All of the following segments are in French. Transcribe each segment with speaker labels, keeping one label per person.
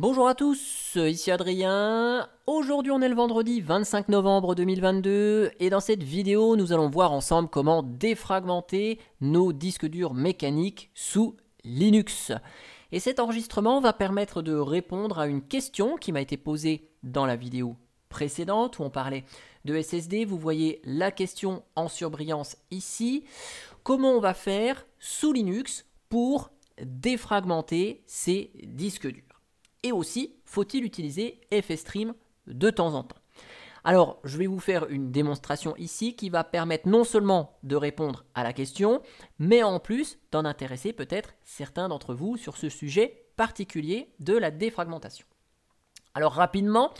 Speaker 1: Bonjour à tous, ici Adrien. Aujourd'hui on est le vendredi 25 novembre 2022 et dans cette vidéo nous allons voir ensemble comment défragmenter nos disques durs mécaniques sous Linux. Et cet enregistrement va permettre de répondre à une question qui m'a été posée dans la vidéo précédente où on parlait de SSD. Vous voyez la question en surbrillance ici. Comment on va faire sous Linux pour défragmenter ces disques durs et aussi faut-il utiliser FStream de temps en temps. Alors, je vais vous faire une démonstration ici qui va permettre non seulement de répondre à la question, mais en plus d'en intéresser peut-être certains d'entre vous sur ce sujet particulier de la défragmentation. Alors rapidement,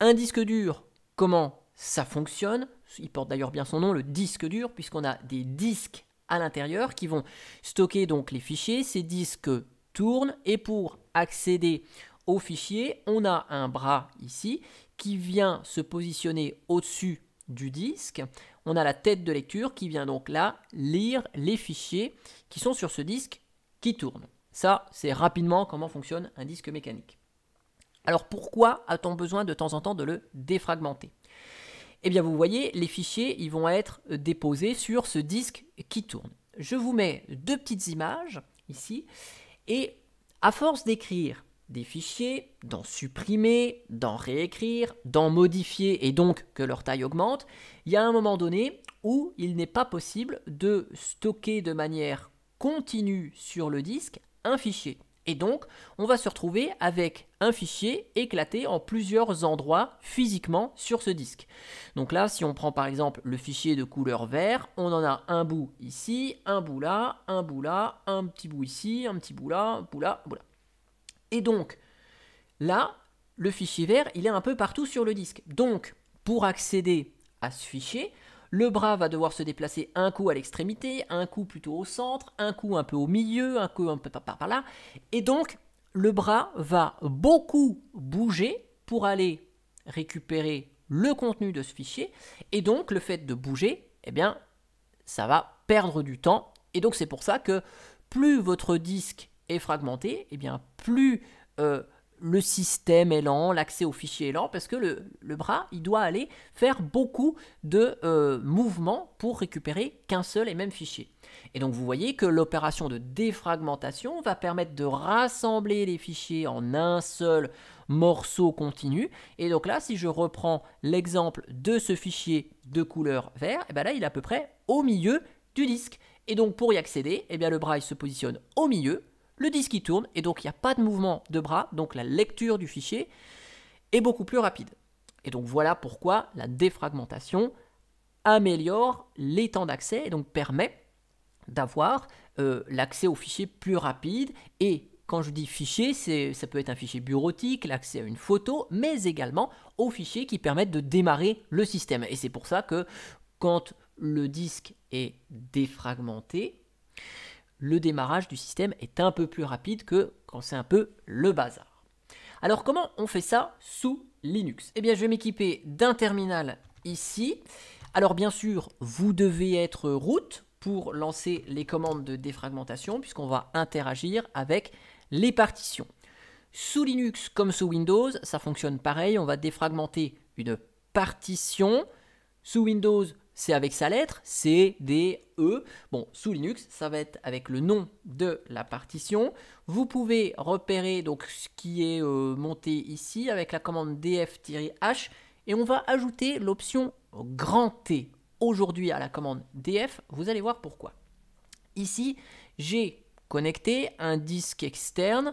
Speaker 1: un disque dur, comment ça fonctionne Il porte d'ailleurs bien son nom, le disque dur, puisqu'on a des disques à l'intérieur qui vont stocker donc les fichiers. Ces disques tourne et pour accéder au fichier, on a un bras ici qui vient se positionner au-dessus du disque. On a la tête de lecture qui vient donc là lire les fichiers qui sont sur ce disque qui tourne. Ça, c'est rapidement comment fonctionne un disque mécanique. Alors pourquoi a-t-on besoin de temps en temps de le défragmenter Eh bien vous voyez, les fichiers ils vont être déposés sur ce disque qui tourne. Je vous mets deux petites images ici et à force d'écrire des fichiers, d'en supprimer, d'en réécrire, d'en modifier et donc que leur taille augmente, il y a un moment donné où il n'est pas possible de stocker de manière continue sur le disque un fichier. Et donc, on va se retrouver avec un fichier éclaté en plusieurs endroits physiquement sur ce disque. Donc là, si on prend par exemple le fichier de couleur vert, on en a un bout ici, un bout là, un bout là, un petit bout ici, un petit bout là, un bout là, un bout là. Et donc, là, le fichier vert, il est un peu partout sur le disque. Donc, pour accéder à ce fichier, le bras va devoir se déplacer un coup à l'extrémité, un coup plutôt au centre, un coup un peu au milieu, un coup un peu par, là. Et donc, le bras va beaucoup bouger pour aller récupérer le contenu de ce fichier. Et donc, le fait de bouger, eh bien, ça va perdre du temps. Et donc, c'est pour ça que plus votre disque est fragmenté, eh bien, plus euh, le système lent, l'accès fichier est lent, parce que le, bras, il doit aller faire beaucoup de euh, mouvements pour récupérer qu'un seul et même fichier. Et donc vous voyez que l'opération de défragmentation va permettre de rassembler les fichiers en un seul morceau continu. Et donc là, si je reprends l'exemple de ce fichier de couleur vert, et eh bien là, il est à peu près au milieu du disque. Et donc pour y accéder, et eh bien le bras il se positionne au milieu le disque qui tourne et donc il n'y a pas de mouvement de bras, donc la lecture du fichier est beaucoup plus rapide. Et donc voilà pourquoi la défragmentation améliore les temps d'accès et donc permet d'avoir euh, l'accès au fichier plus rapide. Et quand je dis fichier, ça peut être un fichier bureautique, l'accès à une photo, mais également aux fichiers qui permettent de démarrer le système. Et c'est pour ça que quand le disque est défragmenté, le démarrage du système est un peu plus rapide que quand c'est un peu le bazar. Alors comment on fait ça sous Linux Eh bien je vais m'équiper d'un terminal ici. Alors bien sûr, vous devez être root pour lancer les commandes de défragmentation puisqu'on va interagir avec les partitions. Sous Linux comme sous Windows, ça fonctionne pareil, on va défragmenter une partition. Sous Windows, c'est avec sa lettre, C, D, E. Bon, sous Linux, ça va être avec le nom de la partition. Vous pouvez repérer donc ce qui est euh, monté ici avec la commande df-h et on va ajouter l'option grand T aujourd'hui à la commande df. Vous allez voir pourquoi. Ici, j'ai connecté un disque externe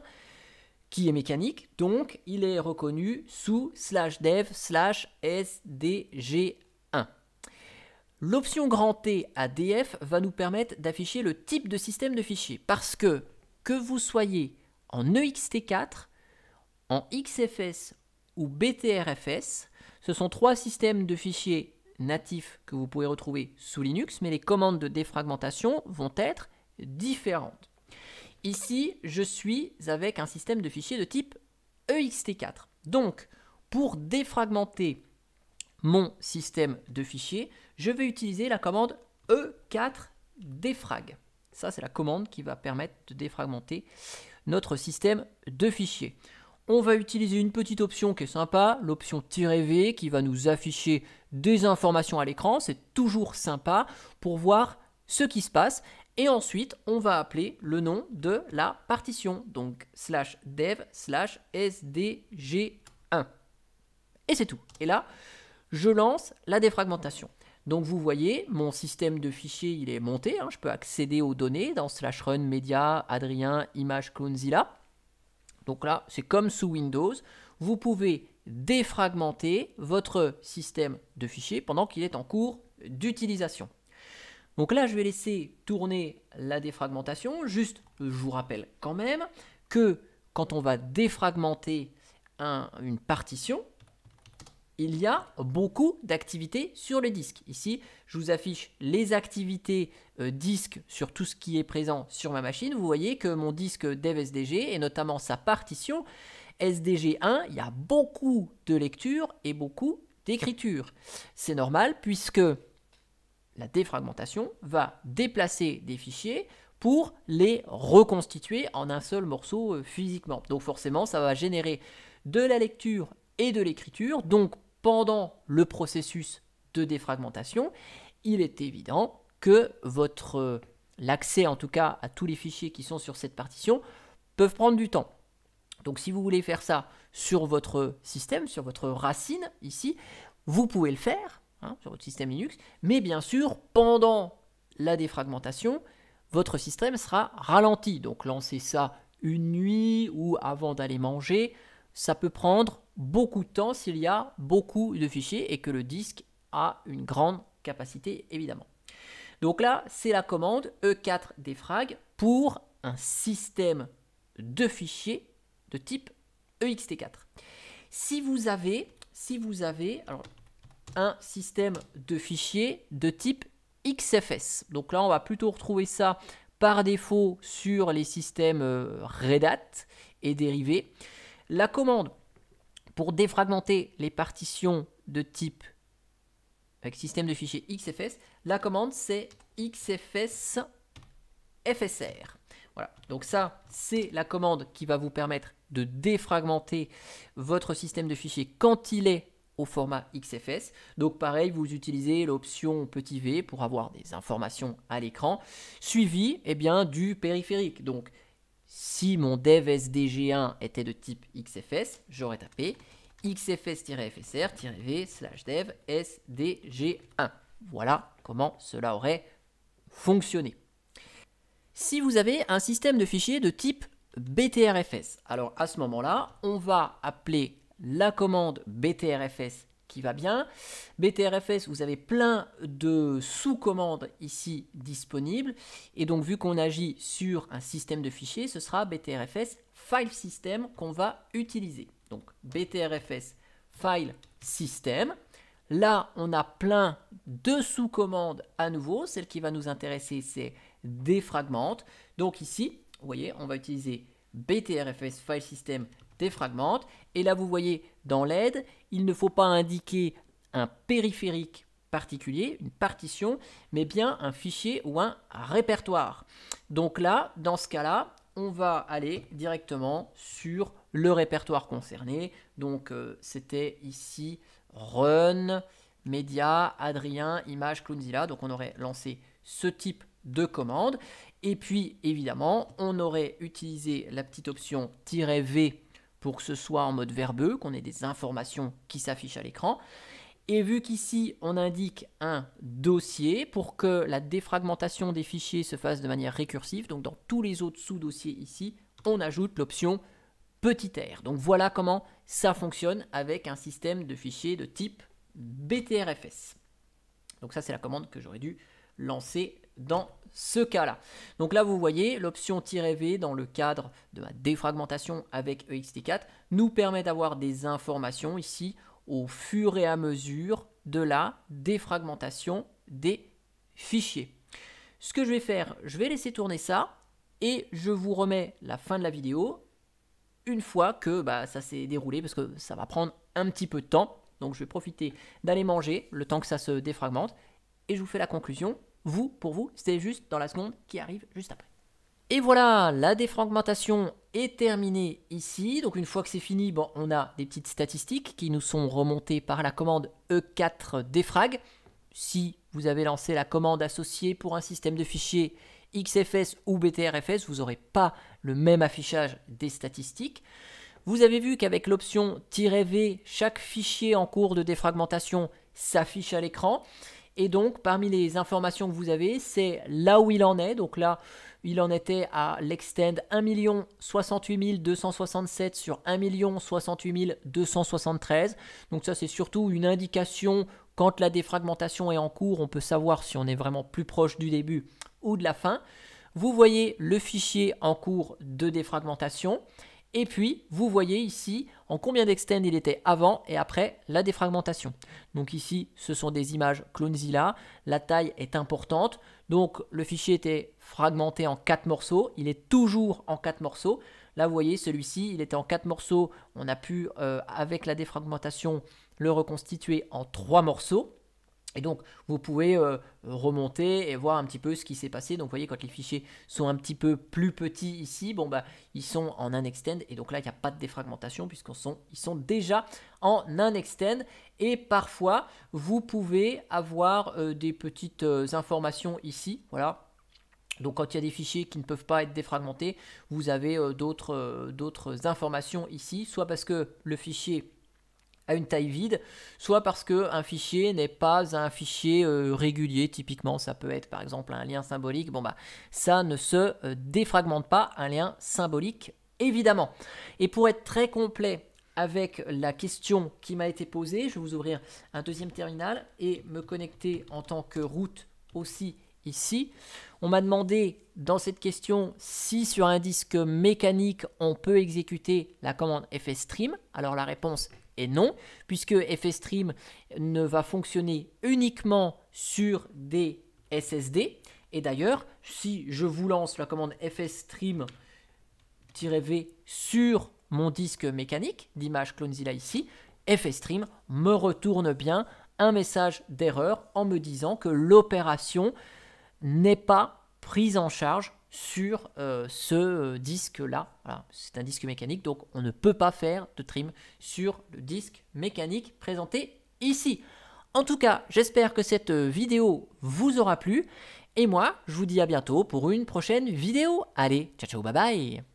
Speaker 1: qui est mécanique, donc il est reconnu sous slash dev slash sdg1. L'option grand T ADF va nous permettre d'afficher le type de système de fichier parce que que vous soyez en EXT4, en XFS ou BTRFS, ce sont trois systèmes de fichiers natifs que vous pouvez retrouver sous Linux, mais les commandes de défragmentation vont être différentes. Ici, je suis avec un système de fichiers de type EXT4. Donc, pour défragmenter mon système de fichiers, je vais utiliser la commande E4 défrag. Ça, c'est la commande qui va permettre de défragmenter notre système de fichiers. On va utiliser une petite option qui est sympa, l'option "-v", qui va nous afficher des informations à l'écran. C'est toujours sympa pour voir ce qui se passe. Et ensuite, on va appeler le nom de la partition. Donc, slash dev slash sdg1. Et c'est tout. Et là, je lance la défragmentation. Donc vous voyez, mon système de fichiers, il est monté. Hein. je peux accéder aux données dans slash run media, Adrien, image clonezilla. Donc là, c'est comme sous Windows. Vous pouvez défragmenter votre système de fichiers pendant qu'il est en cours d'utilisation. Donc là, je vais laisser tourner la défragmentation. Juste, je vous rappelle quand même que quand on va défragmenter une partition, il y a beaucoup d'activités sur le disque. Ici, je vous affiche les activités euh, disques disque sur tout ce qui est présent sur ma machine. Vous voyez que mon disque dev SDG et notamment sa partition SDG1, il y a beaucoup de lecture et beaucoup d'écriture. C'est normal puisque la défragmentation va déplacer des fichiers pour les reconstituer en un seul morceau euh, physiquement. Donc forcément, ça va générer de la lecture et de l'écriture. Donc pendant le processus de défragmentation, il est évident que votre euh, l'accès en tout cas à tous les fichiers qui sont sur cette partition peuvent prendre du temps. Donc si vous voulez faire ça sur votre système, sur votre racine ici, vous pouvez le faire hein, sur votre système Linux, mais bien sûr pendant la défragmentation, votre système sera ralenti. Donc lancer ça une nuit ou avant d'aller manger, ça peut prendre beaucoup de temps s'il y a beaucoup de fichiers et que le disque a une grande capacité évidemment. Donc là, c'est la commande E4 défrag pour un système de fichiers de type EXT4. Si vous avez, si vous avez un système de fichiers de type XFS, donc là on va plutôt retrouver ça par défaut sur les systèmes euh, Red Hat et dérivés, la commande pour défragmenter les partitions de type avec système de fichiers XFS, la commande c'est XFS FSR. Voilà, donc ça c'est la commande qui va vous permettre de défragmenter votre système de fichiers quand il est au format XFS. Donc pareil, vous utilisez l'option petit v pour avoir des informations à l'écran, suivi eh bien, du périphérique si mon dev SDG1 était de type XFS, j'aurais tapé xfs-fsr-v slash dev sdg1. Voilà comment cela aurait fonctionné. Si vous avez un système de fichiers de type btrfs, alors à ce moment-là, on va appeler la commande btrfs qui va bien. BTRFS, vous avez plein de sous-commandes ici disponibles. Et donc, vu qu'on agit sur un système de fichiers, ce sera BTRFS File System qu'on va utiliser. Donc, BTRFS File System. Là, on a plein de sous-commandes à nouveau. Celle qui va nous intéresser, c'est fragments. Donc ici, vous voyez, on va utiliser BTRFS File System Défragmente. Et là, vous voyez dans l'aide, il ne faut pas indiquer un périphérique particulier, une partition, mais bien un fichier ou un répertoire. Donc là, dans ce cas-là, on va aller directement sur le répertoire concerné. Donc euh, c'était ici run, media, Adrien, image, Clownzilla. Donc on aurait lancé ce type de commande. Et puis évidemment, on aurait utilisé la petite option "-v", pour que ce soit en mode verbeux, qu'on ait des informations qui s'affichent à l'écran. Et vu qu'ici, on indique un dossier pour que la défragmentation des fichiers se fasse de manière récursive, donc dans tous les autres sous-dossiers ici, on ajoute l'option petit r. Donc voilà comment ça fonctionne avec un système de fichiers de type BTRFS. Donc ça, c'est la commande que j'aurais dû lancer dans ce cas-là. Donc là, vous voyez, l'option "-v", dans le cadre de la défragmentation avec EXT4, nous permet d'avoir des informations ici au fur et à mesure de la défragmentation des fichiers. Ce que je vais faire, je vais laisser tourner ça et je vous remets la fin de la vidéo une fois que bah, ça s'est déroulé parce que ça va prendre un petit peu de temps. Donc je vais profiter d'aller manger le temps que ça se défragmente et je vous fais la conclusion vous, pour vous, c'est juste dans la seconde qui arrive juste après. Et voilà, la défragmentation est terminée ici. Donc une fois que c'est fini, bon, on a des petites statistiques qui nous sont remontées par la commande E4 defrag. Si vous avez lancé la commande associée pour un système de fichiers XFS ou BTRFS, vous n'aurez pas le même affichage des statistiques. Vous avez vu qu'avec l'option "-v", chaque fichier en cours de défragmentation s'affiche à l'écran. Et donc, parmi les informations que vous avez, c'est là où il en est. Donc là, il en était à l'extend 1 68 267 sur 1 68 273. Donc ça, c'est surtout une indication quand la défragmentation est en cours. On peut savoir si on est vraiment plus proche du début ou de la fin. Vous voyez le fichier en cours de défragmentation. Et puis, vous voyez ici en combien d'extens il était avant et après la défragmentation. Donc ici, ce sont des images CloneZilla. La taille est importante. Donc le fichier était fragmenté en 4 morceaux. Il est toujours en 4 morceaux. Là, vous voyez, celui-ci, il était en 4 morceaux. On a pu, euh, avec la défragmentation, le reconstituer en 3 morceaux. Et donc, vous pouvez euh, remonter et voir un petit peu ce qui s'est passé. Donc, vous voyez, quand les fichiers sont un petit peu plus petits ici, bon, bah, ils sont en un Extend. Et donc là, il n'y a pas de défragmentation puisqu'ils sont, sont déjà en un Extend. Et parfois, vous pouvez avoir euh, des petites euh, informations ici. Voilà, donc quand il y a des fichiers qui ne peuvent pas être défragmentés, vous avez d'autres informations ici, soit parce que le fichier à une taille vide, soit parce que un fichier n'est pas un fichier euh, régulier, typiquement ça peut être par exemple un lien symbolique, bon bah ça ne se euh, défragmente pas, un lien symbolique évidemment. Et pour être très complet avec la question qui m'a été posée, je vais vous ouvrir un deuxième terminal et me connecter en tant que route aussi ici. On m'a demandé dans cette question si sur un disque mécanique on peut exécuter la commande fs stream Alors la réponse et non, puisque stream ne va fonctionner uniquement sur des SSD. Et d'ailleurs, si je vous lance la commande FStream-V sur mon disque mécanique d'image CloneZilla ici, FStream me retourne bien un message d'erreur en me disant que l'opération n'est pas prise en charge sur euh, ce euh, disque-là. c'est un disque mécanique, donc on ne peut pas faire de trim sur le disque mécanique présenté ici. En tout cas, j'espère que cette euh, vidéo vous aura plu. Et moi, je vous dis à bientôt pour une prochaine vidéo. Allez, ciao ciao, bye bye